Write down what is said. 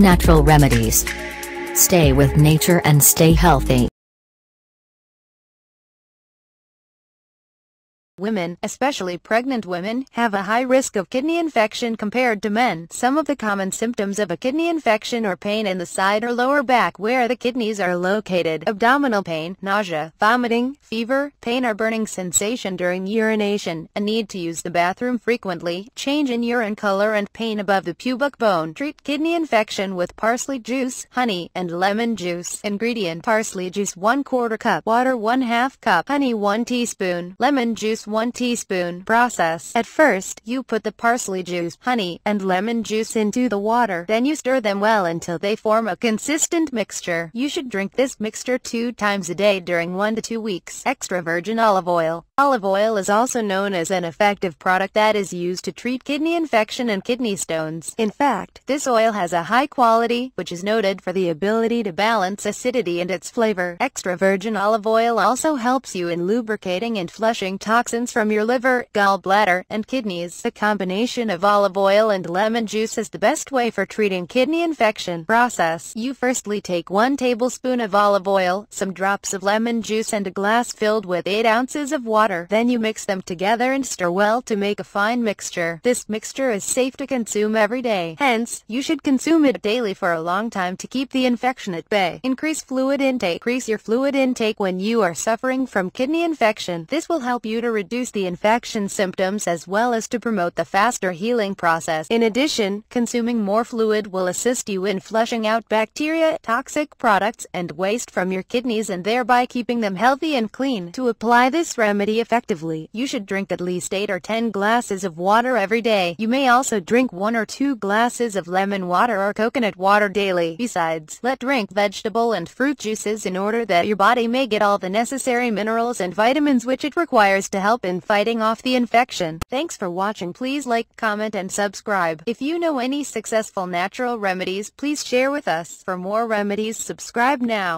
Natural remedies. Stay with nature and stay healthy. Women, especially pregnant women, have a high risk of kidney infection compared to men. Some of the common symptoms of a kidney infection are pain in the side or lower back where the kidneys are located, abdominal pain, nausea, vomiting, fever, pain or burning sensation during urination, a need to use the bathroom frequently, change in urine color and pain above the pubic bone. Treat kidney infection with parsley juice, honey, and lemon juice. Ingredient Parsley juice 1 quarter cup, water 1 half cup, honey 1 teaspoon, lemon juice 1 teaspoon process. At first, you put the parsley juice, honey, and lemon juice into the water. Then you stir them well until they form a consistent mixture. You should drink this mixture two times a day during one to two weeks. Extra virgin olive oil. Olive oil is also known as an effective product that is used to treat kidney infection and kidney stones. In fact, this oil has a high quality, which is noted for the ability to balance acidity and its flavor. Extra virgin olive oil also helps you in lubricating and flushing toxins from your liver, gallbladder, and kidneys. The combination of olive oil and lemon juice is the best way for treating kidney infection. Process. You firstly take 1 tablespoon of olive oil, some drops of lemon juice and a glass filled with 8 ounces of water water. Then you mix them together and stir well to make a fine mixture. This mixture is safe to consume every day. Hence, you should consume it daily for a long time to keep the infection at bay. Increase fluid intake. Increase your fluid intake when you are suffering from kidney infection. This will help you to reduce the infection symptoms as well as to promote the faster healing process. In addition, consuming more fluid will assist you in flushing out bacteria, toxic products, and waste from your kidneys and thereby keeping them healthy and clean. To apply this remedy effectively, you should drink at least 8 or 10 glasses of water every day. You may also drink 1 or 2 glasses of lemon water or coconut water daily. Besides, let drink vegetable and fruit juices in order that your body may get all the necessary minerals and vitamins which it requires to help in fighting off the infection. Thanks for watching. Please like, comment and subscribe. If you know any successful natural remedies, please share with us. For more remedies, subscribe now.